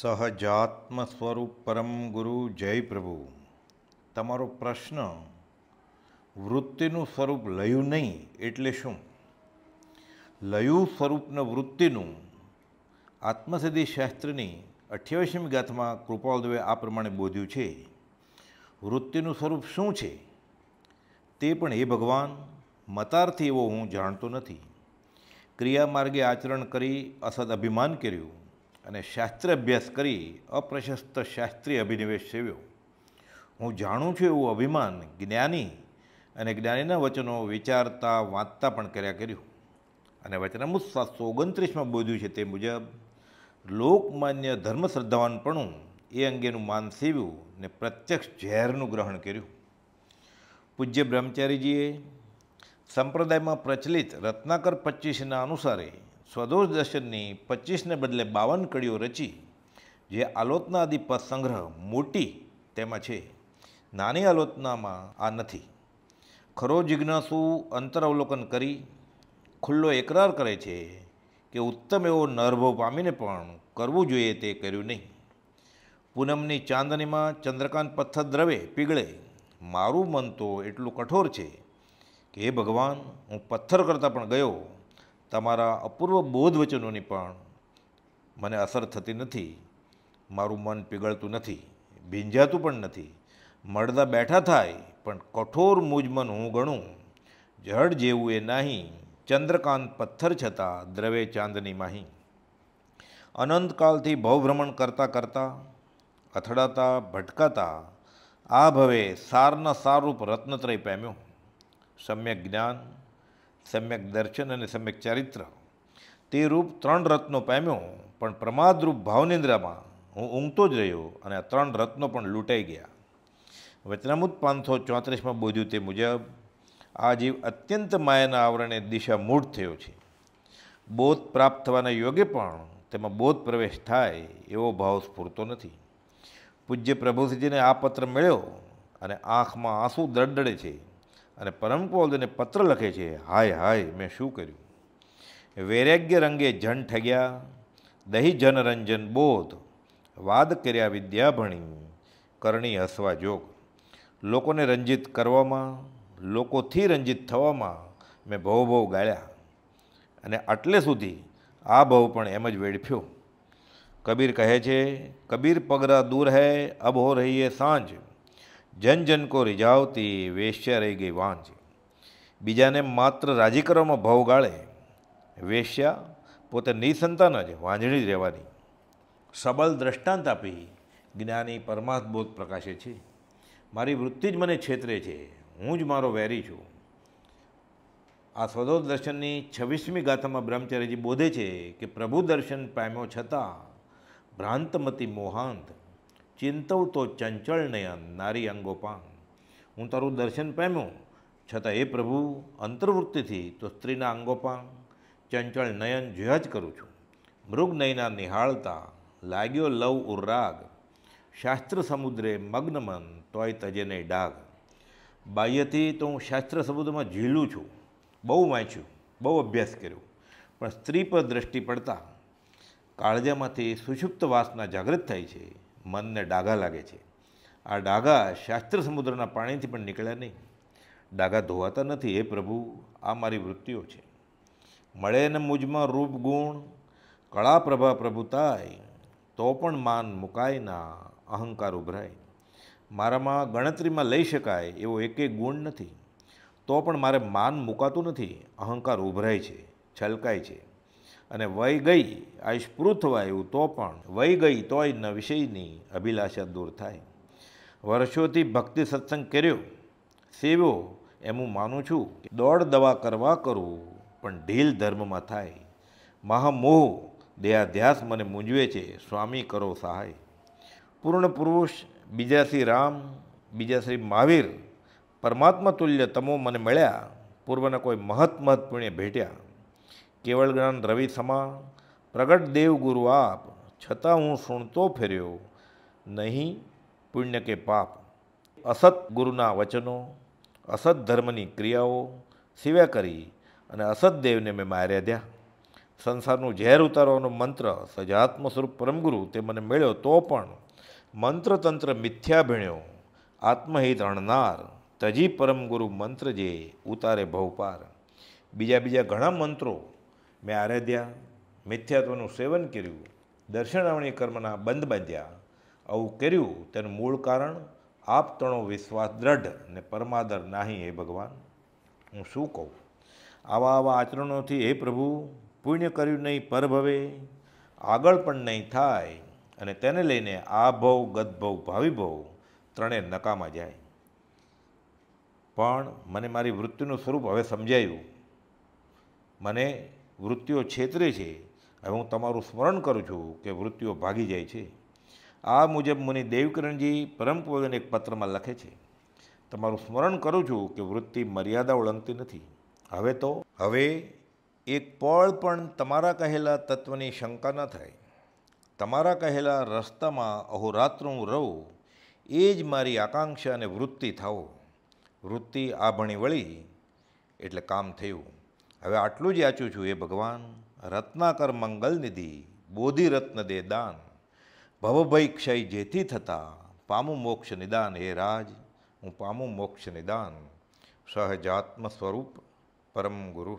સહજાત્મ સ્વરૂપ પરમ ગુરુ જય પ્રભુ તમારો પ્રશ્ન વૃત્તિનું સ્વરૂપ લયું નહીં એટલે શું લયું સ્વરૂપને વૃત્તિનું આત્મસિદ્ધિ શાસ્ત્રની અઠ્યાવીસમી ગાથમાં કૃપાલદેવે આ પ્રમાણે બોધ્યું છે વૃત્તિનું સ્વરૂપ શું છે તે પણ એ ભગવાન મતારથી એવો હું જાણતો નથી ક્રિયા માર્ગે આચરણ કરી અસદ અભિમાન કર્યું અને શાસ્ત્ર અભ્યાસ કરી અપ્રશસ્ત શાસ્ત્રીય અભિનિવેશ સેવ્યો હું જાણું છું એવું અભિમાન જ્ઞાની અને જ્ઞાનીના વચનો વિચારતા વાંચતા પણ કર્યા કર્યું અને વચનામુત સાતસો ઓગણત્રીસમાં બોધ્યું છે તે મુજબ લોકમાન્ય ધર્મ શ્રદ્ધાવાનપણું એ અંગેનું માન સેવ્યું ને પ્રત્યક્ષ ઝેરનું ગ્રહણ કર્યું પૂજ્ય બ્રહ્મચારીજીએ સંપ્રદાયમાં પ્રચલિત રત્નાકર પચીસના અનુસારે સ્વદોષ દર્શનની પચીસને બદલે બાવન કડીઓ રચી જે આલોચના આદિ સંગ્રહ મોટી તેમાં છે નાની આલોચનામાં આ નથી ખરો જિજ્ઞાસુ અંતર અવલોકન કરી ખુલ્લો એકરાર કરે છે કે ઉત્તમ એવો નરભો પામીને પણ કરવું જોઈએ તે કર્યું નહીં પૂનમની ચાંદનીમાં ચંદ્રકાંત પથ્થર દ્રવે પીગળે મારું મન તો એટલું કઠોર છે કે હે ભગવાન હું પથ્થર કરતાં પણ ગયો તમારા અપૂર્વ બોધ વચનોની પણ મને અસર થતી નથી મારું મન પીગળતું નથી ભીંજાતું પણ નથી મળદા બેઠા થાય પણ કઠોર મૂજમન હું ગણું જડ જેવું એ નહીં ચંદ્રકાંત પથ્થર છતાં દ્રવે ચાંદની માહી અનંતકાલથી ભવભ્રમણ કરતાં કરતાં અથડાતા ભટકાતા આ ભવે સારના સારરૂપ રત્નત્રય પામ્યો સમ્યક જ્ઞાન સમ્યક દર્શન અને સમ્યક ચારિત્ર તે રૂપ ત્રણ રત્નો પામ્યો પણ પ્રમાદરૂપ ભાવનિંદ્રામાં હું ઊંઘતો જ રહ્યો અને આ ત્રણ રત્નો પણ લૂંટાઈ ગયા વચનામૃત પાંચસો ચોત્રીસમાં બોધ્યું તે મુજબ આ જીવ અત્યંત માયાના આવરણે દિશા મૂઢ થયો છે બોધ પ્રાપ્ત થવાના યોગે પણ તેમાં બોધ પ્રવેશ થાય એવો ભાવ સ્ફૂરતો નથી પૂજ્ય પ્રભુશ્રીજીને આ પત્ર મળ્યો અને આંખમાં આંસુ દડદડે છે અને પરમકુવલ તેને પત્ર લખે છે હાય હાય મેં શું કર્યું વૈરાગ્ય રંગે જન ઠગ્યા દહી જનરંજન બોધ વાદ કર્યા વિદ્યા ભણી કરણી હસવા જોગ લોકોને રંજિત કરવામાં લોકોથી રંજિત થવામાં મેં ભવ ભવ ગાળ્યા અને આટલે સુધી આ ભવ પણ એમ જ વેડફ્યો કબીર કહે છે કબીર પગરા દૂર હૈ અબ હો રહી હે સાંજ જન જન કો રીઝાવતી વેશ્યા રહી ગઈ વાંજી બીજાને માત્ર રાજી કરવામાં ભાવ ગાળે વેશ્યા પોતે નિસંતાન જ વાંજણી જ રહેવાની સબલ દ્રષ્ટાંત આપી જ્ઞાની પરમાર્થ પ્રકાશે છે મારી વૃત્તિ જ મને છેતરે છે હું જ મારો વેરી છું આ સ્વદો દર્શનની છવ્વીસમી ગાથામાં બ્રહ્મચર્યજી બોધે છે કે પ્રભુ દર્શન પામ્યો છતાં ભ્રાંતમતી મોહાંત ચિંતવ તો ચંચળ ચંચળને નારી અંગોપાન હું તારું દર્શન પામ્યું છતાં એ પ્રભુ અંતર્વૃત્તિથી તો સ્ત્રીના અંગોપાન ચંચળ નયન જોયા જ કરું છું મૃગનયના નિહાળતા લાગ્યો લવ ઉર્રાગ શાસ્ત્ર સમુદ્રે મગ્ન મન તોય તજેને ડાગ બાહ્યથી તો હું શાસ્ત્ર સમુદ્રમાં ઝીલું છું બહુ વાંચ્યું બહુ અભ્યાસ કર્યો પણ સ્ત્રી પર દ્રષ્ટિ પડતા કાળજામાંથી સુષુપ્ત વાસના જાગૃત થાય છે મનને ડાઘા લાગે છે આ ડાઘા શાસ્ત્ર સમુદ્રના પાણીથી પણ નીકળ્યા નહીં ડાઘા ધોવાતા નથી એ પ્રભુ આ મારી વૃત્તિઓ છે મળે ને મુજમાં રૂપ ગુણ કળા પ્રભા પ્રભુતાય તો પણ માન મુકાય ના અહંકાર ઉભરાય મારામાં ગણતરીમાં લઈ શકાય એવો એક એક ગુણ નથી તો પણ મારે માન મુકાતું નથી અહંકાર ઉભરાય છે છલકાય છે અને વય ગઈ આયુષ પૃથવાયું તો પણ વય ગઈ તોય ન વિષયની અભિલાષા દૂર થાય વર્ષોથી ભક્તિ સત્સંગ કર્યો સેવ્યો એમ હું માનું છું કે દોડ દવા કરવા કરું પણ ઢીલ ધર્મમાં થાય મહામોહ દેહાધ્યાસ મને મૂંઝવે છે સ્વામી કરો સહાય પૂર્ણ પુરુષ બીજા શ્રી રામ બીજા શ્રી મહાવીર પરમાત્મા તુલ્ય તમો મને મળ્યા પૂર્વના કોઈ મહત્મહત્વપૂર્ણ ભેટ્યા કેવળ જ્ઞાન રવિ સમા પ્રગટ દેવ ગુરુ આપ છતાં હું સુણતો ફેર્યો નહીં પુણ્ય કે પાપ અસત ગુરુના વચનો અસત ધર્મની ક્રિયાઓ સિવાય કરી અને અસત દેવને મેં માર્યા દ્યા સંસારનું ઝેર ઉતારવાનો મંત્ર સજાત્મ સ્વરૂપ પરમગુરુ તે મને મળ્યો તો પણ મંત્રતંત્ર મિથ્યા ભીણ્યો આત્મહિત અણનાર તજી પરમગુરુ મંત્ર જે ઉતારે ભવપાર બીજા બીજા ઘણા મંત્રો મેં આરાધ્યા મિથ્યાત્વનું સેવન કર્યું દર્શનાવણી કર્મના બંધ બાંધ્યા આવું કર્યું તેનું મૂળ કારણ આપ તણો વિશ્વાસ દ્રઢ ને પરમાદર નાહી હે ભગવાન હું શું કહું આવા આવા આચરણોથી હે પ્રભુ પુણ્ય કર્યું નહીં પરભવે આગળ પણ નહીં થાય અને તેને લઈને આ ભવ ગદભવ ભાવિભવ ત્રણેય નકામાં જાય પણ મને મારી વૃત્તિનું સ્વરૂપ હવે સમજાયું મને વૃત્તિઓ છેતરે છે હવે હું તમારું સ્મરણ કરું છું કે વૃત્તિઓ ભાગી જાય છે આ મુજબ મુનિ દેવકરણજી પરમપદને એક પત્રમાં લખે છે તમારું સ્મરણ કરું છું કે વૃત્તિ મર્યાદા ઓળંગતી નથી હવે તો હવે એક પળ પણ તમારા કહેલા તત્વની શંકા ન થાય તમારા કહેલા રસ્તામાં અહોરાત્ર હું રહું એ જ મારી આકાંક્ષા અને વૃત્તિ થાઓ વૃત્તિ આ ભણી વળી એટલે કામ થયું હવે આટલું જ યાચું છું એ ભગવાન રત્નાકર મંગલ નિધિ બોધિ રત્ન દે દાન ભવભય ક્ષય જેથી થતા પામું મોક્ષ નિદાન હે રાજ હું પામું મોક્ષ નિદાન સહજાત્મ સ્વરૂપ પરમ ગુરુ